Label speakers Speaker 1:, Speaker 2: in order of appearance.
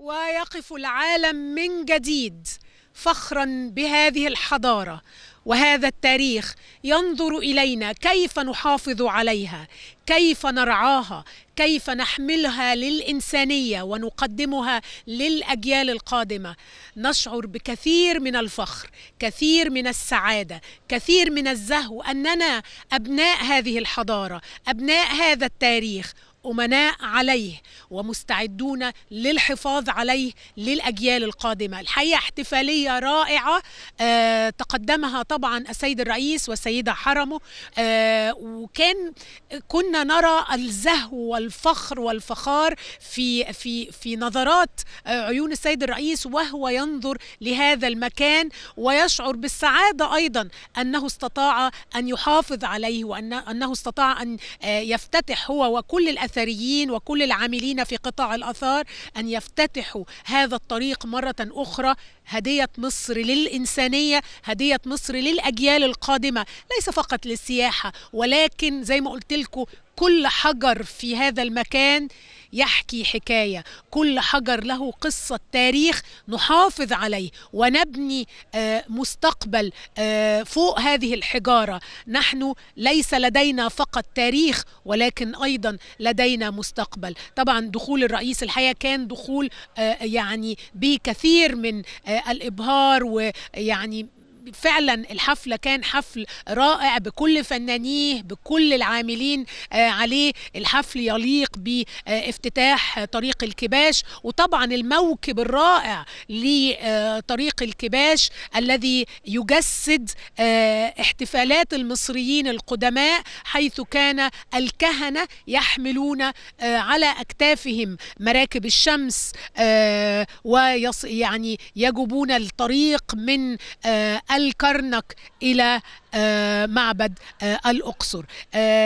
Speaker 1: ويقف العالم من جديد فخرا بهذه الحضاره وهذا التاريخ ينظر الينا كيف نحافظ عليها كيف نرعاها كيف نحملها للانسانيه ونقدمها للاجيال القادمه نشعر بكثير من الفخر كثير من السعاده كثير من الزهو اننا ابناء هذه الحضاره ابناء هذا التاريخ أمناء عليه ومستعدون للحفاظ عليه للأجيال القادمة الحقيقة احتفالية رائعة آه، تقدمها طبعا السيد الرئيس والسيدة حرمه آه، وكان كنا نرى الزهو والفخر والفخار في في في نظرات آه، عيون السيد الرئيس وهو ينظر لهذا المكان ويشعر بالسعادة أيضا أنه استطاع أن يحافظ عليه وأنه استطاع أن آه، يفتتح هو وكل الأثريين وكل العاملين في قطاع الأثار أن يفتتحوا هذا الطريق مرة أخرى هدية مصر للإنسانية هدية مصر للأجيال القادمة ليس فقط للسياحة ولكن زي ما قلت لكم كل حجر في هذا المكان يحكي حكايه كل حجر له قصه تاريخ نحافظ عليه ونبني آه، مستقبل آه، فوق هذه الحجاره نحن ليس لدينا فقط تاريخ ولكن ايضا لدينا مستقبل طبعا دخول الرئيس الحقيقه كان دخول آه، يعني بكثير من الابهار ويعني فعلا الحفله كان حفل رائع بكل فنانيه بكل العاملين آه، عليه الحفل يليق بافتتاح طريق الكباش وطبعا الموكب الرائع لطريق الكباش الذي يجسد آه، احتفالات المصريين القدماء حيث كان الكهنه يحملون آه، على اكتافهم مراكب الشمس ويعني يجوبون الطريق من الكرنك إلى آه، معبد آه، الأقصر آه،